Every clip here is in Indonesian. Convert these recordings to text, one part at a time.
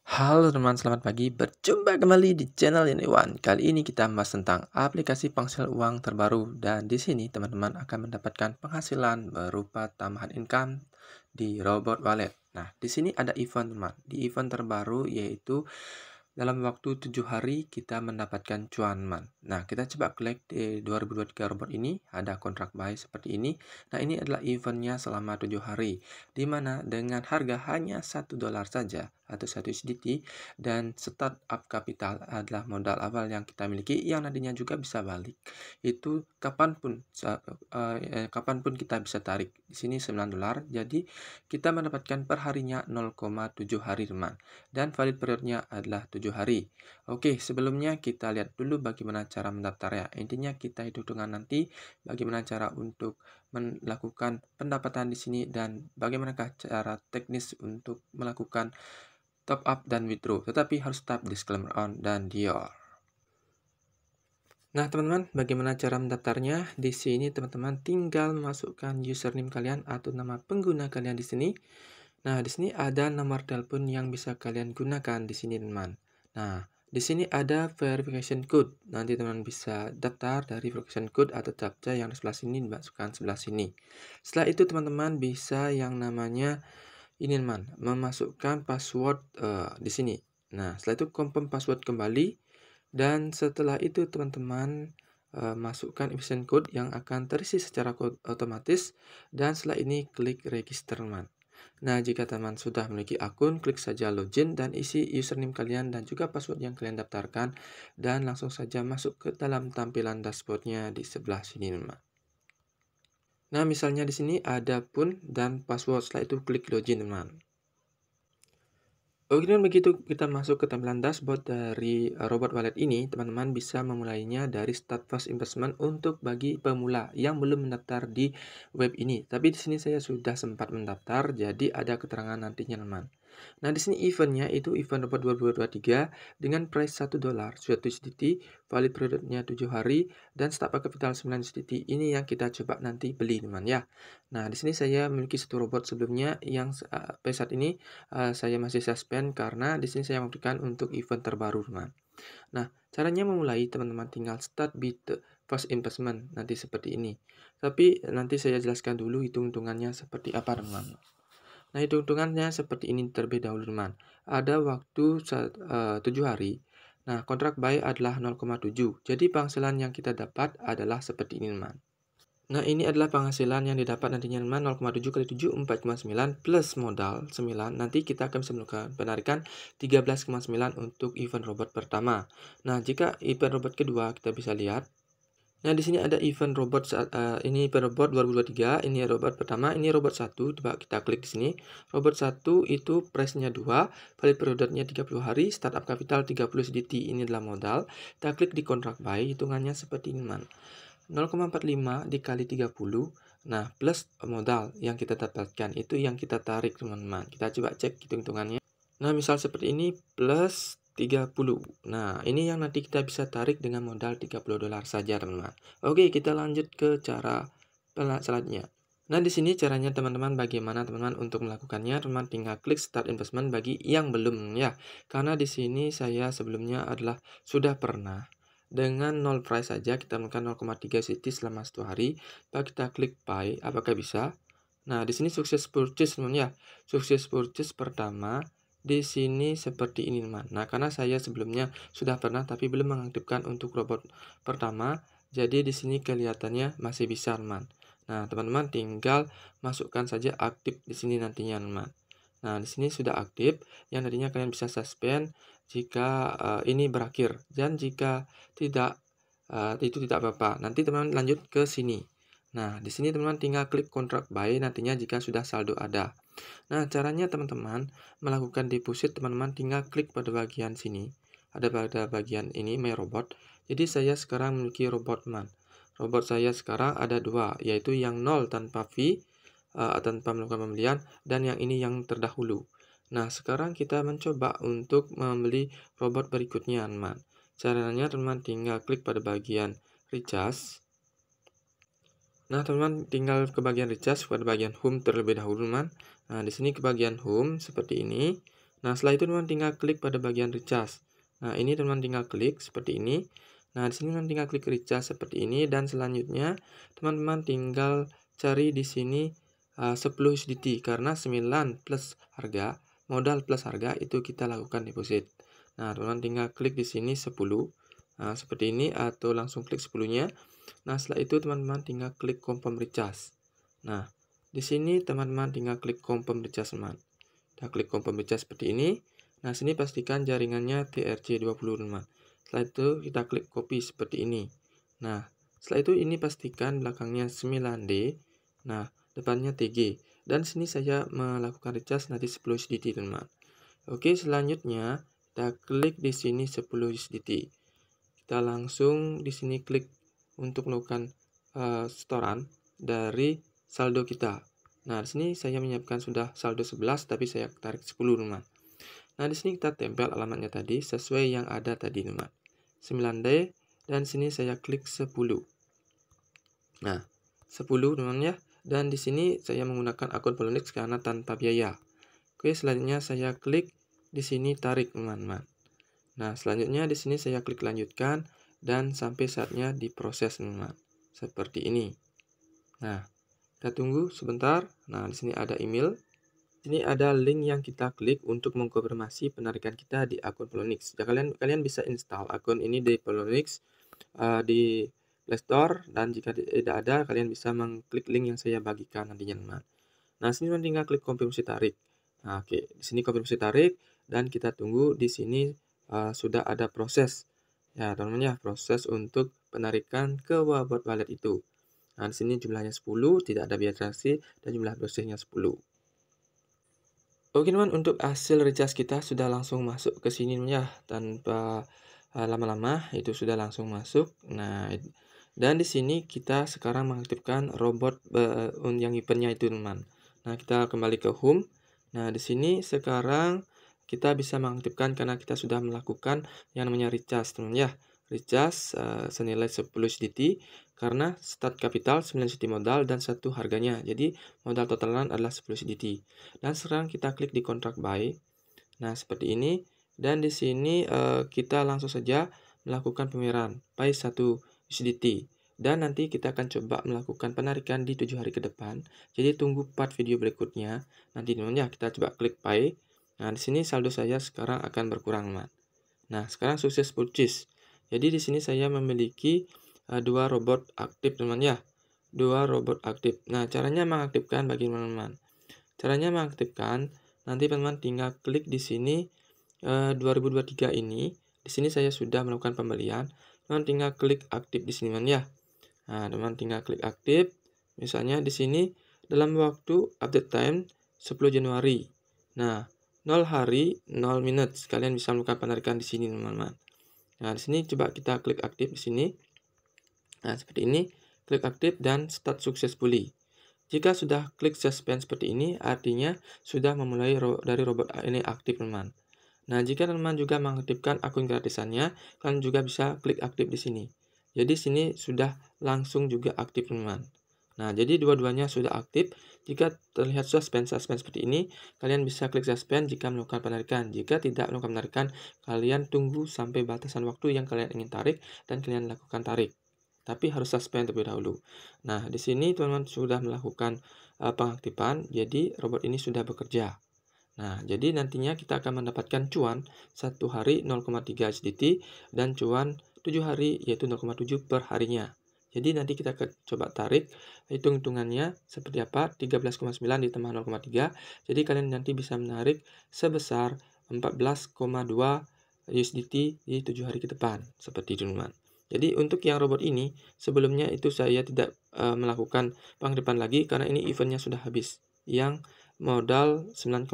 Halo teman, selamat pagi. Berjumpa kembali di channel ini Yeniwan. Kali ini kita membahas tentang aplikasi penghasil uang terbaru dan di sini teman-teman akan mendapatkan penghasilan berupa tambahan income di robot wallet. Nah, di sini ada event teman. Di event terbaru yaitu dalam waktu 7 hari kita mendapatkan cuan man. Nah, kita coba klik di 2023 robot ini ada kontrak buy seperti ini. Nah, ini adalah eventnya selama 7 hari dimana dengan harga hanya 1 dolar saja atau satu sedikit dan startup capital adalah modal awal yang kita miliki yang nantinya juga bisa balik itu kapanpun eh, eh, kapanpun kita bisa tarik di sini 9 dolar jadi kita mendapatkan perharinya 0,7 hari teman dan valid periodnya adalah 7 hari oke sebelumnya kita lihat dulu bagaimana cara mendaftar ya intinya kita hidup dengan nanti bagaimana cara untuk melakukan pendapatan di sini dan bagaimanakah cara teknis untuk melakukan top up dan withdraw, tetapi harus tap disclaimer on dan dior. Nah, teman-teman, bagaimana cara mendaftarnya? Di sini, teman-teman tinggal masukkan username kalian atau nama pengguna kalian di sini. Nah, di sini ada nomor telepon yang bisa kalian gunakan di sini, teman. Nah, di sini ada verification code. Nanti teman bisa daftar dari verification code atau captcha yang di sebelah sini dimasukkan sebelah sini. Setelah itu, teman-teman bisa yang namanya ini man memasukkan password uh, di sini. Nah, setelah itu confirm password kembali dan setelah itu teman-teman uh, masukkan efficient code yang akan terisi secara otomatis dan setelah ini klik register man. Nah, jika teman sudah memiliki akun, klik saja login dan isi username kalian dan juga password yang kalian daftarkan dan langsung saja masuk ke dalam tampilan dashboardnya di sebelah sini, teman. Nah, misalnya di sini ada pun dan password. Setelah itu klik login, teman. Oke, dan begitu kita masuk ke tampilan dashboard dari eh, robot wallet ini, teman-teman bisa memulainya dari start first investment untuk bagi pemula yang belum mendaftar di web ini. Tapi di sini saya sudah sempat mendaftar, jadi ada keterangan nantinya, teman teman. Nah, di sini eventnya itu event nomor 2023 dengan price 1 dolar, sudah 7 DT, valid periodnya 7 hari, dan startup capital 9 DT. Ini yang kita coba nanti beli, teman ya. Nah, di sini saya memiliki satu robot sebelumnya yang uh, saat ini uh, saya masih suspend karena di sini saya memberikan untuk event terbaru, teman. Nah, caranya memulai teman-teman tinggal start bit first investment nanti seperti ini. Tapi nanti saya jelaskan dulu hitung-hitungannya seperti apa teman-teman. Nah, hitung-hitungannya seperti ini terlebih dahulu, teman. Ada waktu eh, tujuh hari. Nah, kontrak buy adalah 0,7. Jadi, penghasilan yang kita dapat adalah seperti ini, teman. Nah, ini adalah penghasilan yang didapat nantinya, teman. 0,7 kali 7, 4,9 plus modal 9. Nanti kita akan bisa melakukan penarikan 13,9 untuk event robot pertama. Nah, jika event robot kedua, kita bisa lihat Nah, di sini ada event robot saat uh, eh, ini per robot 2023, ini robot pertama, ini robot 1. Coba kita klik di sini. Robot 1 itu price-nya 2, valid tiga 30 hari, startup capital 30 CDT, ini adalah modal. Kita klik di kontrak buy, hitungannya seperti ini. man 0,45 dikali 30 Nah, plus modal yang kita dapatkan itu yang kita tarik, teman-teman. Kita coba cek hitung-hitungannya. Nah, misal seperti ini plus 30. Nah, ini yang nanti kita bisa tarik dengan modal 30 dolar saja, teman-teman. Oke, kita lanjut ke cara selanjutnya. Nah, di sini caranya teman-teman bagaimana teman-teman untuk melakukannya, teman teman tinggal klik start investment bagi yang belum ya. Karena di sini saya sebelumnya adalah sudah pernah dengan nol price saja kita menekan 0,3 CT selama satu hari. Lalu kita klik buy, apakah bisa? Nah, di sini sukses purchase teman teman ya. Sukses purchase pertama di sini seperti ini teman. Nah, karena saya sebelumnya sudah pernah tapi belum mengaktifkan untuk robot pertama, jadi di sini kelihatannya masih bisa teman. Nah, teman-teman tinggal masukkan saja aktif di sini nantinya teman. Nah, di sini sudah aktif, yang tadinya kalian bisa suspend jika uh, ini berakhir dan jika tidak uh, itu tidak apa-apa. Nanti teman, teman lanjut ke sini. Nah, di sini teman-teman tinggal klik kontrak buy nantinya jika sudah saldo ada. Nah, caranya teman-teman melakukan deposit teman-teman tinggal klik pada bagian sini. Ada pada bagian ini my robot. Jadi saya sekarang memiliki robot man. Robot saya sekarang ada dua, yaitu yang nol tanpa fee uh, tanpa melakukan pembelian dan yang ini yang terdahulu. Nah, sekarang kita mencoba untuk membeli robot berikutnya, teman. Caranya teman tinggal klik pada bagian recharge Nah, teman-teman tinggal ke bagian recharge pada bagian home terlebih dahulu, teman. Nah, di sini ke bagian home seperti ini. Nah, setelah itu teman tinggal klik pada bagian recharge. Nah, ini teman tinggal klik seperti ini. Nah, di sini teman tinggal klik recharge seperti ini dan selanjutnya teman-teman tinggal cari di sini uh, 10 USDT karena 9 plus harga, modal plus harga itu kita lakukan deposit. Nah, teman teman tinggal klik di sini 10 nah, seperti ini atau langsung klik 10-nya. Nah, setelah itu teman-teman tinggal klik confirm recharge. Nah, di sini teman-teman tinggal klik confirm recharge teman. Kita klik confirm recharge seperti ini. Nah, sini pastikan jaringannya TRC20 teman. Setelah itu kita klik copy seperti ini. Nah, setelah itu ini pastikan belakangnya 9D. Nah, depannya TG. Dan sini saya melakukan recharge nanti 10 USDT teman. Oke, selanjutnya kita klik di sini 10 USDT. Kita langsung di sini klik untuk melakukan uh, setoran dari saldo kita. Nah, di sini saya menyiapkan sudah saldo 11 tapi saya tarik 10 teman. Nah, di sini kita tempel alamatnya tadi sesuai yang ada tadi teman. 9D dan sini saya klik 10. Nah, 10 teman ya. Dan di sini saya menggunakan akun Polonix karena tanpa biaya. Oke, selanjutnya saya klik di sini tarik teman-teman. Nah, selanjutnya di sini saya klik lanjutkan dan sampai saatnya diproses teman Seperti ini. Nah, kita tunggu sebentar. Nah, di sini ada email. Ini ada link yang kita klik untuk mengkonfirmasi penarikan kita di akun Polonix. Ya, kalian kalian bisa install akun ini di Polonix uh, di Play Store dan jika tidak ada kalian bisa mengklik link yang saya bagikan nantinya teman. Nah, sini tinggal klik konfirmasi tarik. Nah, oke, di sini konfirmasi tarik dan kita tunggu di sini uh, sudah ada proses ya teman-teman ya, proses untuk penarikan ke wallet wallet itu. Nah, di sini jumlahnya 10, tidak ada biaya transaksi, dan jumlah prosesnya 10. Oke, teman, untuk hasil recharge kita sudah langsung masuk ke sini, ya, tanpa eh, lama-lama, uh, itu sudah langsung masuk. Nah, dan di sini kita sekarang mengaktifkan robot uh, yang eventnya itu, teman. Nah, kita kembali ke home. Nah, di sini sekarang kita bisa mengaktifkan karena kita sudah melakukan yang namanya recharge teman ya recharge uh, senilai 10 USDT karena start capital 9 USDT modal dan satu harganya. Jadi modal totalan adalah 10 USDT. Dan sekarang kita klik di kontrak buy. Nah, seperti ini dan di sini uh, kita langsung saja melakukan pemiran buy 1 USDT. Dan nanti kita akan coba melakukan penarikan di 7 hari ke depan. Jadi tunggu part video berikutnya. Nanti teman ya kita coba klik buy Nah, di sini saldo saya sekarang akan berkurang, teman Nah, sekarang sukses purchase. Jadi di sini saya memiliki uh, dua robot aktif, teman ya. Dua robot aktif. Nah, caranya mengaktifkan bagaimana, teman? Caranya mengaktifkan nanti teman-teman tinggal klik di sini eh, uh, 2023 ini. Di sini saya sudah melakukan pembelian. Teman tinggal klik aktif di sini, teman ya. Nah, teman tinggal klik aktif. Misalnya di sini dalam waktu update time 10 Januari. Nah, 0 hari 0 minutes. Kalian bisa melakukan penarikan di sini, teman-teman. Nah, di sini coba kita klik aktif di sini. Nah, seperti ini, klik aktif dan start sukses successfully. Jika sudah klik suspend seperti ini, artinya sudah memulai ro dari robot eh, ini aktif, teman. teman Nah, jika teman teman juga mengaktifkan akun gratisannya, kalian juga bisa klik aktif di sini. Jadi, sini sudah langsung juga aktif, teman teman. Nah, jadi dua-duanya sudah aktif. Jika terlihat suspend-suspend seperti ini, kalian bisa klik suspend jika melakukan penarikan. Jika tidak melakukan penarikan, kalian tunggu sampai batasan waktu yang kalian ingin tarik dan kalian lakukan tarik. Tapi harus suspend terlebih dahulu. Nah, di sini teman-teman sudah melakukan uh, pengaktifan, jadi robot ini sudah bekerja. Nah, jadi nantinya kita akan mendapatkan cuan satu hari 0,3 SDT dan cuan 7 hari yaitu 0,7 per harinya. Jadi nanti kita coba tarik hitung-hitungannya seperti apa 13,9 ditambah 0,3. Jadi kalian nanti bisa menarik sebesar 14,2 USDT di 7 hari ke depan seperti itu teman. Jadi untuk yang robot ini sebelumnya itu saya tidak e, melakukan pengedepan lagi karena ini eventnya sudah habis yang modal 9,5.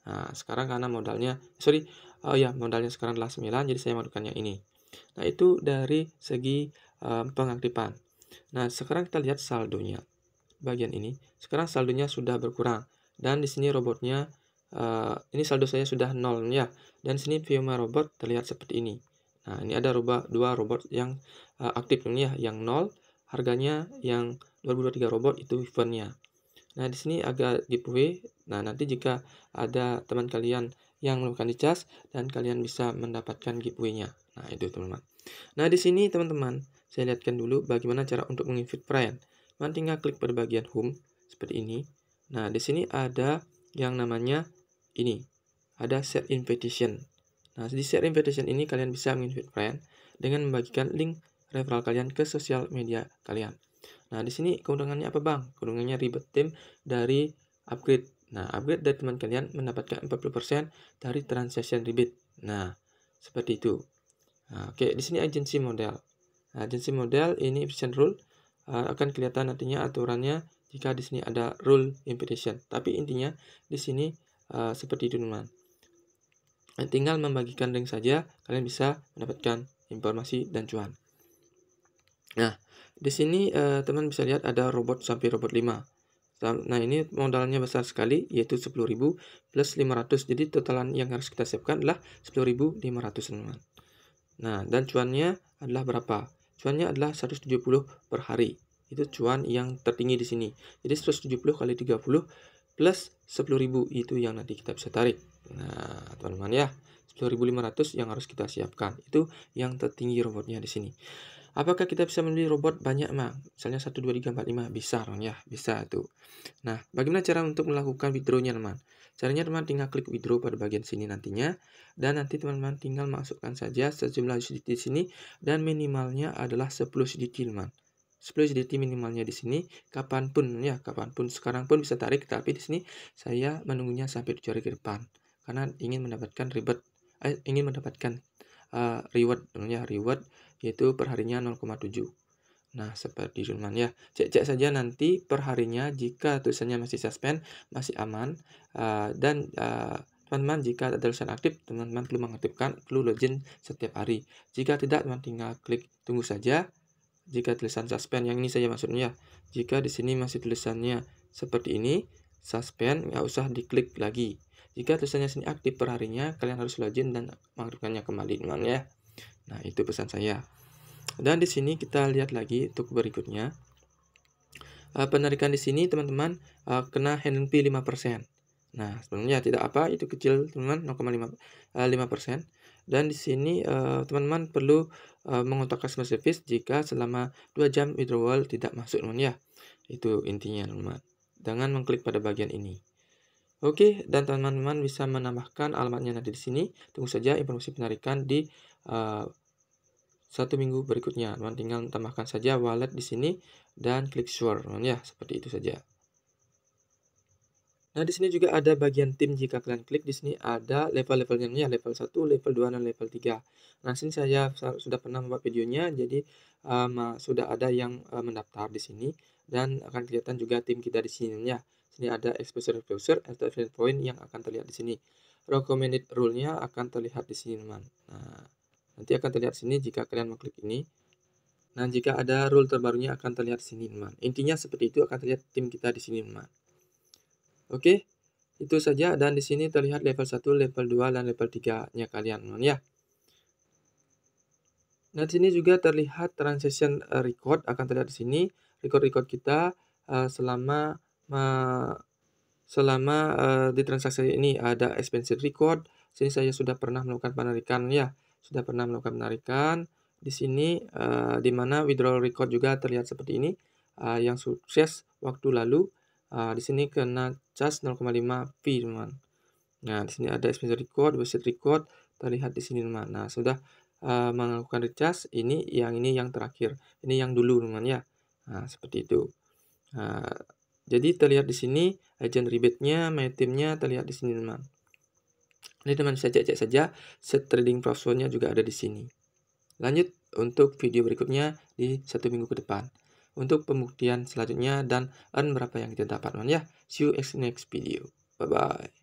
Nah, sekarang karena modalnya sorry, oh ya modalnya sekarang adalah 9 jadi saya melakukan yang ini. Nah, itu dari segi um, pengaktifan. Nah, sekarang kita lihat saldonya. Bagian ini, sekarang saldonya sudah berkurang dan di sini robotnya uh, ini saldo saya sudah nol ya. Dan sini firma robot terlihat seperti ini. Nah, ini ada rubah dua robot yang uh, aktif ini ya, yang nol harganya yang 2023 robot itu eventnya. Nah, di sini agak giveaway. Nah, nanti jika ada teman kalian yang melakukan di dicas dan kalian bisa mendapatkan giveaway-nya. Nah, itu teman-teman. Nah, di sini teman-teman, saya lihatkan dulu bagaimana cara untuk menginvite Brian. Kalian tinggal klik pada bagian home seperti ini. Nah, di sini ada yang namanya ini. Ada set invitation. Nah, di set invitation ini kalian bisa menginvite Brian dengan membagikan link referral kalian ke sosial media kalian. Nah, di sini keuntungannya apa, Bang? Keuntungannya ribet tim dari upgrade. Nah, upgrade dari teman kalian mendapatkan 40% dari transaction rebate. Nah, seperti itu. Nah, oke, di sini agency model. Nah, agensi model ini efficient rule uh, akan kelihatan nantinya aturannya jika di sini ada rule imputation. Tapi intinya di sini uh, seperti Nah, Tinggal membagikan link saja, kalian bisa mendapatkan informasi dan cuan. Nah, di sini uh, teman bisa lihat ada robot sampai robot 5. Nah ini modalnya besar sekali yaitu 10.000 plus 500 jadi totalan yang harus kita siapkan adalah 10.500 teman. Nah dan cuannya adalah berapa? Cuannya adalah 170 per hari. Itu cuan yang tertinggi di sini. Jadi 170 kali 30 plus 10.000 itu yang nanti kita bisa tarik. Nah, teman-teman ya, 10.500 yang harus kita siapkan. Itu yang tertinggi robotnya di sini. Apakah kita bisa membeli robot banyak, Mang? Misalnya 1, 2, 3, 4, 5. Bisa, ya. Bisa, tuh. Nah, bagaimana cara untuk melakukan withdrawnya, teman? Caranya teman teman tinggal klik withdraw pada bagian sini nantinya dan nanti teman-teman tinggal masukkan saja sejumlah USDT di sini dan minimalnya adalah 10 USDT teman. 10 USDT minimalnya di sini kapanpun ya kapanpun sekarang pun bisa tarik tapi di sini saya menunggunya sampai tujuh hari ke depan karena ingin mendapatkan reward eh, ingin mendapatkan uh, reward namanya reward yaitu perharinya 0,7 Nah, seperti Zulman ya. Cek-cek saja nanti perharinya jika tulisannya masih suspend, masih aman. Uh, dan eh, teman-teman, uh, jika ada tulisan aktif, teman-teman perlu mengaktifkan, perlu login setiap hari. Jika tidak, teman tinggal klik tunggu saja. Jika tulisan suspend, yang ini saja maksudnya. Jika di sini masih tulisannya seperti ini, suspend, nggak usah diklik lagi. Jika tulisannya sini aktif perharinya, kalian harus login dan mengaktifkannya kembali, teman ya. Nah, itu pesan saya. Dan di sini kita lihat lagi untuk berikutnya. Uh, penarikan di sini teman-teman uh, kena handling fee 5%. Nah, sebenarnya tidak apa, itu kecil teman-teman 0,5 uh, 5%. Dan di sini eh, teman-teman uh, perlu uh, mengontak customer service jika selama 2 jam withdrawal tidak masuk teman ya. Itu intinya teman-teman. Dengan mengklik pada bagian ini. Oke, dan teman-teman bisa menambahkan alamatnya nanti di sini. Tunggu saja informasi penarikan di uh, satu minggu berikutnya. Teman tinggal tambahkan saja wallet di sini dan klik sure. Teman ya, seperti itu saja. Nah, di sini juga ada bagian tim jika kalian klik di sini ada level-levelnya ya, level 1, level 2 dan level 3. Nah, sini saya sudah pernah membuat videonya jadi um, uh, sudah ada yang um, mendaftar di sini dan akan kelihatan juga tim kita di sini ya. Sini ada exposure exposure atau event point yang akan terlihat di sini. Recommended rule-nya akan terlihat di sini, teman. Nah, Nanti akan terlihat sini jika kalian mengklik ini. Nah, jika ada rule terbarunya akan terlihat sini, teman. Intinya seperti itu akan terlihat tim kita di sini, teman. Oke, itu saja dan di sini terlihat level 1, level 2 dan level 3-nya kalian, teman ya. Nah, di sini juga terlihat transition eh, record akan terlihat di sini record-record kita uh, selama uh, selama uh, di transaksi ini ada expense record. Sini saya sudah pernah melakukan penarikan ya sudah pernah melakukan penarikan. Di sini uh, di mana withdrawal record juga terlihat seperti ini uh, yang sukses waktu lalu. Uh, di sini kena charge 0,5 fee teman. Nah, di sini ada expense record, deposit record terlihat di sini teman. Nah, sudah uh, melakukan recharge ini yang ini yang terakhir. Ini yang dulu teman ya. Nah, seperti itu. Nah, jadi terlihat di sini agent rebate-nya, my team-nya terlihat di sini teman. Ini teman bisa cek-cek saja, set trading profitnya juga ada di sini. Lanjut untuk video berikutnya di satu minggu ke depan. Untuk pembuktian selanjutnya dan earn berapa yang kita dapatkan ya. See you next video. Bye-bye.